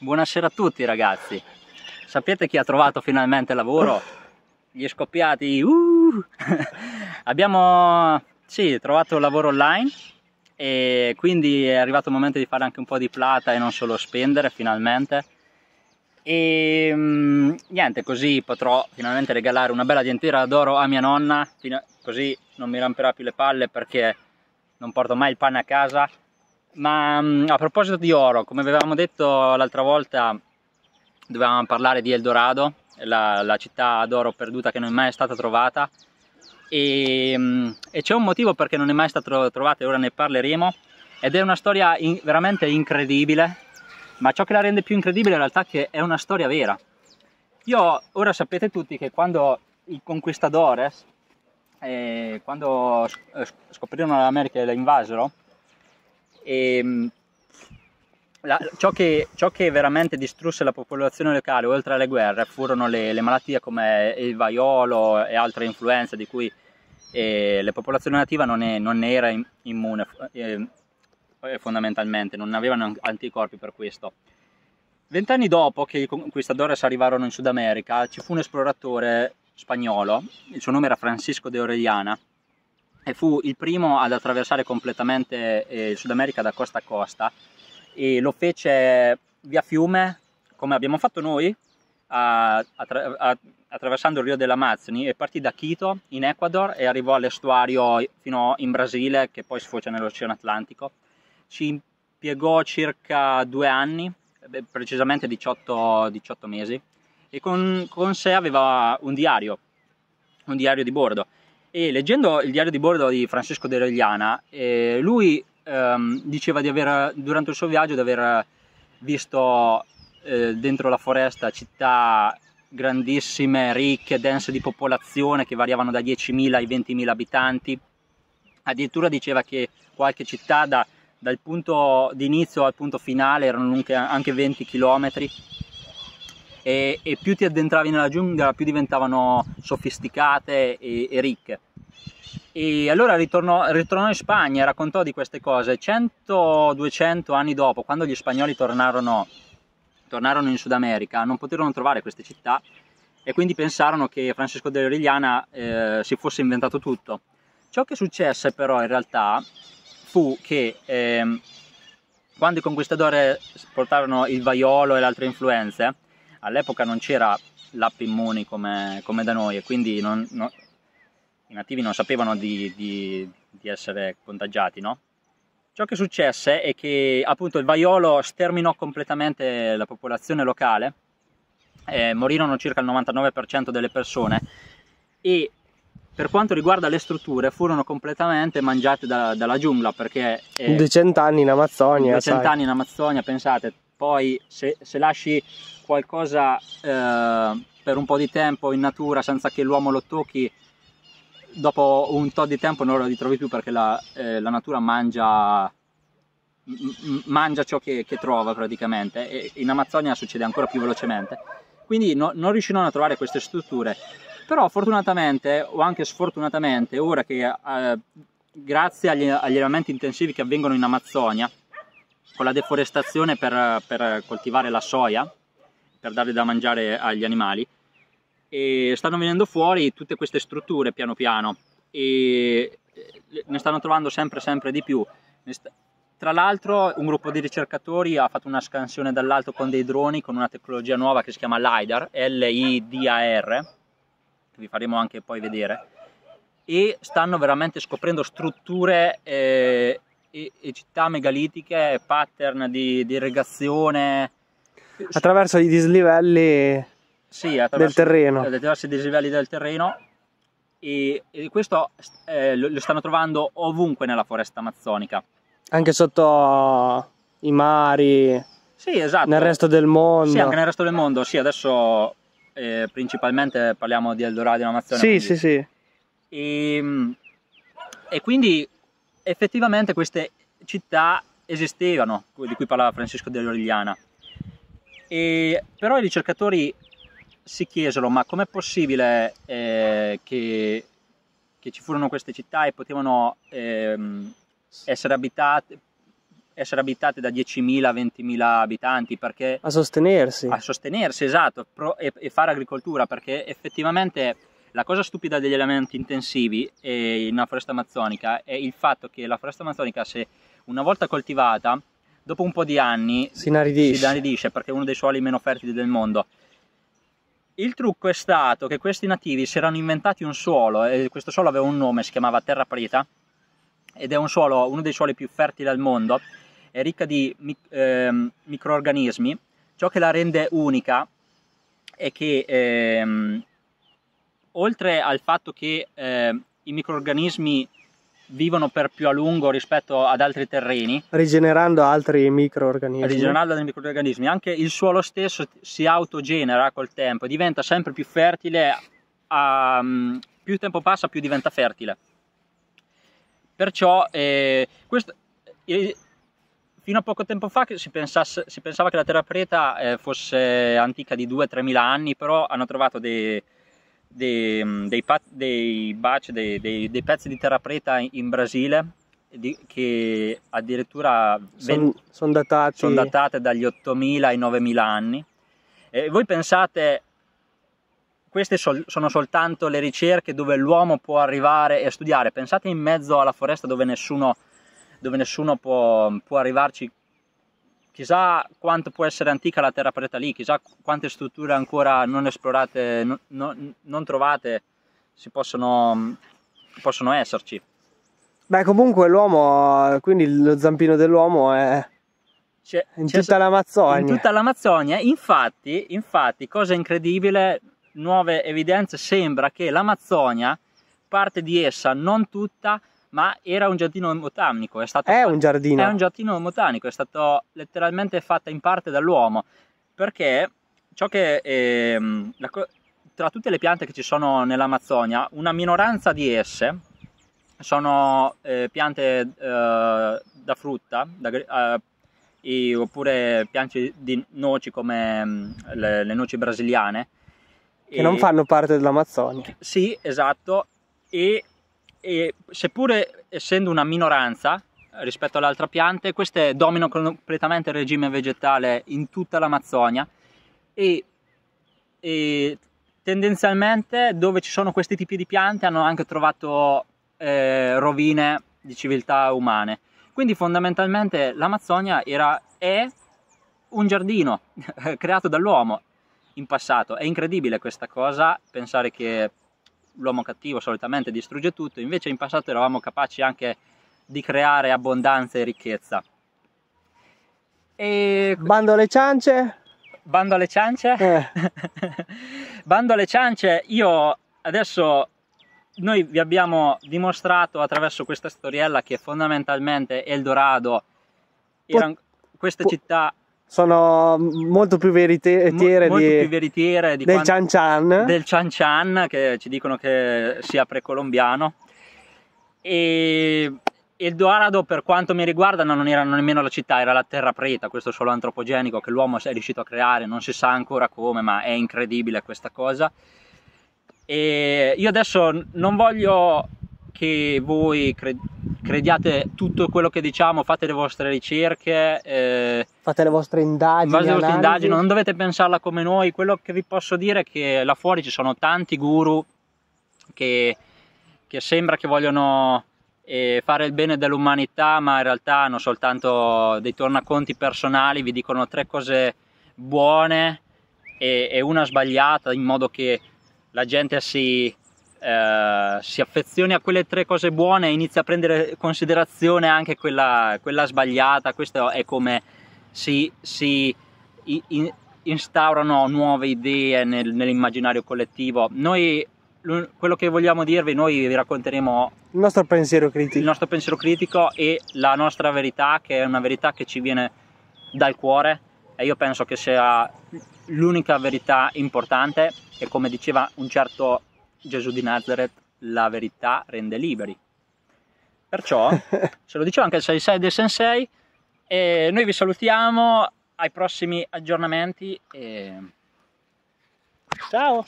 Buonasera a tutti ragazzi. Sapete chi ha trovato finalmente lavoro? Gli scoppiati. Uh! Abbiamo sì, trovato lavoro online e quindi è arrivato il momento di fare anche un po' di plata e non solo spendere finalmente. E mm, niente, così potrò finalmente regalare una bella dentiera d'oro a mia nonna, così non mi ramperà più le palle perché non porto mai il pane a casa ma mm, a proposito di oro, come avevamo detto l'altra volta, dovevamo parlare di Eldorado, la, la città d'oro perduta che non è mai stata trovata e, mm, e c'è un motivo perché non è mai stata trovata e ora ne parleremo ed è una storia in, veramente incredibile, ma ciò che la rende più incredibile in realtà è che è una storia vera. Io ora sapete tutti che quando i conquistadores, eh, quando eh, scoprirono l'America e la invasero, e, ehm, la, ciò, che, ciò, che, veramente distrusse la popolazione locale, oltre alle guerre, furono le, le malattie come il vaiolo e altre influenze di cui eh, la popolazione nativa non, è, non era immune ehm, eh, fondamentalmente, non avevano anticorpi per questo. Vent'anni dopo che i conquistadores arrivarono in Sud America, ci fu un esploratore spagnolo, il suo nome era Francisco de Orellana, e fu il primo ad attraversare completamente il eh, Sud America da costa a costa e lo fece via fiume come abbiamo fatto noi a, attra a, attraversando il Rio delle Amazzoni e partì da Quito in Ecuador e arrivò all'estuario fino in Brasile che poi sfocia nell'Oceano Atlantico. Ci impiegò circa due anni, eh, precisamente 18, 18 mesi, e con, con sé aveva un diario, un diario di bordo e leggendo il diario di bordo di Francesco d'Orellana, eh, lui ehm, diceva di aver, durante il suo viaggio di aver visto eh, dentro la foresta città grandissime, ricche, dense di popolazione che variavano da 10.000 ai 20.000 abitanti. Addirittura diceva che qualche città da, dal punto d'inizio al punto finale erano anche 20 chilometri e, e più ti addentravi nella giungla più diventavano sofisticate e, e ricche. E allora ritornò, ritornò, in Spagna e raccontò di queste cose. 100-200 anni dopo, quando gli spagnoli tornarono, tornarono, in Sud America, non poterono trovare queste città e quindi pensarono che Francesco dell'Origliana eh, si fosse inventato tutto. Ciò che successe però in realtà fu che eh, quando i conquistadores portarono il vaiolo e le altre influenze, all'epoca non c'era l'app Immuni come, come, da noi e quindi non, no, i nativi non sapevano di, di, di essere contagiati, no? Ciò che successe è che appunto il vaiolo sterminò completamente la popolazione locale, eh, morirono circa il 99% delle persone e per quanto riguarda le strutture furono completamente mangiate da, dalla giungla perché... Eh, 200 anni in Amazzonia. 200 sai. anni in Amazzonia, pensate, poi se, se lasci qualcosa eh, per un po' di tempo in natura senza che l'uomo lo tocchi, dopo un tot di tempo non lo ritrovi più perché la, eh, la natura mangia, mangia ciò che, che, trova praticamente e in Amazzonia succede ancora più velocemente. Quindi no, non riuscirono a trovare queste strutture, però fortunatamente o anche sfortunatamente, ora che eh, grazie agli, agli allevamenti intensivi che avvengono in Amazzonia, con la deforestazione per, per coltivare la soia, per darle da mangiare agli animali, e stanno venendo fuori tutte queste strutture piano piano e eh, ne stanno trovando sempre sempre di più. Tra l'altro un gruppo di ricercatori ha fatto una scansione dall'alto con dei droni con una tecnologia nuova che si chiama LIDAR, L-I-D-A-R, che vi faremo anche poi vedere, e stanno veramente scoprendo strutture eh, e, e città megalitiche, pattern di, di irrigazione. Attraverso i dislivelli sì, del terreno. Eh, attraverso i dislivelli del terreno e, e questo eh, lo, lo stanno trovando ovunque nella foresta amazzonica. Anche sotto i mari. Sì, esatto. Nel resto del mondo. Sì, anche nel resto del mondo. Sì, adesso eh, principalmente parliamo di Eldorado in Amazzonia. Sì, quindi. sì, sì. E, ehm, e, quindi effettivamente queste città esistevano, di cui parlava Francesco dell'Origliana. E, però i ricercatori si chiesero ma com'è possibile eh, che, che, ci furono queste città e potevano ehm, essere, abitate, essere abitate da 10.000 20.000 abitanti perché a sostenersi a sostenersi esatto pro, e, e, fare agricoltura perché effettivamente la cosa stupida degli elementi intensivi eh, in una foresta amazzonica è il fatto che la foresta amazzonica se una volta coltivata, dopo un po' di anni si inaridisce, si inaridisce perché è uno dei suoli meno fertili del mondo. Il trucco è stato che questi nativi si erano inventati un suolo, e questo suolo aveva un nome, si chiamava terra preta, ed è un suolo, uno dei suoli più fertili al mondo, è ricca di mic eh, microorganismi. Ciò che la rende unica è che ehm, oltre al fatto che eh, i microorganismi vivono per più a lungo rispetto ad altri terreni. Rigenerando altri microorganismi. Rigenerando altri microorganismi. Anche il suolo stesso si autogenera col tempo diventa sempre più fertile, a, mm, più tempo passa più diventa fertile. Perciò eh, questo, eh, fino a poco tempo fa si, pensasse, si pensava che la terra preta eh, fosse antica di 2-3 mila anni, però hanno trovato dei Mm, dei, dei, dei baci, dei, dei, dei, pezzi di terra preta in Brasile di, che addirittura sono datati... son datate dagli 8.000 ai 9.000 anni. E voi pensate, queste sol, sono soltanto le ricerche dove l'uomo può arrivare e studiare, pensate in mezzo alla foresta dove nessuno, dove nessuno può, può arrivarci chissà quanto può essere antica la terra preta lì, chissà quante strutture ancora non esplorate, non, non, non trovate si possono, possono esserci. Beh, comunque l'uomo, quindi lo zampino dell'uomo è c'è, in c'è tutta l'Amazzonia. In tutta l'Amazzonia, infatti, infatti, cosa incredibile, nuove evidenze, sembra che l'Amazzonia, parte di essa, non tutta, ma era un giardino botanico. È, stato è fatto, un giardino. È un giardino botanico, è stato letteralmente fatta in parte dall'uomo, perché ciò che... È, ehm, la, tra tutte le piante che ci sono nell'Amazzonia, una minoranza di esse sono eh, piante eh, da frutta, da, eh, oppure piante di noci come mm, le, le noci brasiliane. Che e, non fanno parte dell'Amazzonia. Sì, esatto. E e seppure essendo una minoranza eh, rispetto alle altre piante, queste dominano completamente il regime vegetale in tutta l'Amazzonia e, e tendenzialmente dove ci sono questi tipi di piante hanno anche trovato eh, rovine di civiltà umane. Quindi fondamentalmente l'Amazzonia era, è un giardino creato dall'uomo in passato. È incredibile questa cosa, pensare che l'uomo cattivo solitamente distrugge tutto, invece in passato eravamo capaci anche di creare abbondanza e ricchezza. E... Bando alle ciance? Bando alle ciance? Eh. Bando alle ciance, io adesso noi vi abbiamo dimostrato attraverso questa storiella che fondamentalmente Eldorado, Pot- queste città sono molto più veritiere, molto di, più veritiere di del Chan Chan del Chan Chan che ci dicono che sia precolombiano e il Dorado per quanto mi riguarda non era nemmeno la città era la terra preta questo suolo antropogenico che l'uomo è riuscito a creare non si sa ancora come ma è incredibile questa cosa e io adesso non voglio che voi crediate tutto quello che diciamo fate le vostre ricerche eh, fate le vostre indagini. Fate le vostre indagini, non dovete pensarla come noi. Quello che vi posso dire è che là fuori ci sono tanti guru che, che sembra che vogliono eh, fare il bene dell'umanità, ma in realtà hanno soltanto dei tornaconti personali, vi dicono tre cose buone e, e una sbagliata, in modo che la gente si, eh, si affezioni a quelle tre cose buone e inizia a prendere in considerazione anche quella, quella sbagliata. Questo è come si, si in, instaurano nuove idee nel, nell'immaginario collettivo. Noi quello che vogliamo dirvi, noi vi racconteremo il nostro pensiero critico, il nostro pensiero critico e la nostra verità, che è una verità che ci viene dal cuore e io penso che sia l'unica verità importante e come diceva un certo Gesù di Nazareth, la verità rende liberi. Perciò, se lo diceva anche il 66 dei Sensei, e noi vi salutiamo ai prossimi aggiornamenti e ciao!